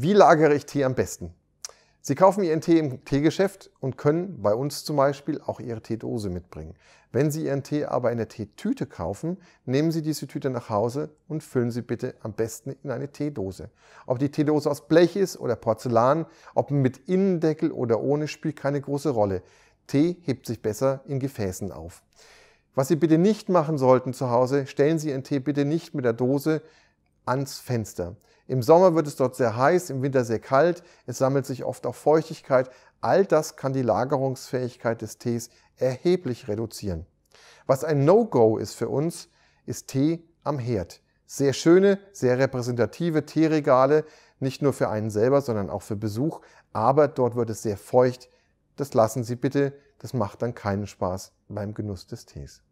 Wie lagere ich Tee am besten? Sie kaufen Ihren Tee im Teegeschäft und können bei uns zum Beispiel auch Ihre Teedose mitbringen. Wenn Sie Ihren Tee aber in der Teetüte kaufen, nehmen Sie diese Tüte nach Hause und füllen sie bitte am besten in eine Teedose. Ob die Teedose aus Blech ist oder Porzellan, ob mit Innendeckel oder ohne, spielt keine große Rolle. Tee hebt sich besser in Gefäßen auf. Was Sie bitte nicht machen sollten zu Hause, stellen Sie Ihren Tee bitte nicht mit der Dose ans Fenster. Im Sommer wird es dort sehr heiß, im Winter sehr kalt, es sammelt sich oft auch Feuchtigkeit. All das kann die Lagerungsfähigkeit des Tees erheblich reduzieren. Was ein No-Go ist für uns, ist Tee am Herd. Sehr schöne, sehr repräsentative Teeregale, nicht nur für einen selber, sondern auch für Besuch, aber dort wird es sehr feucht. Das lassen Sie bitte, das macht dann keinen Spaß beim Genuss des Tees.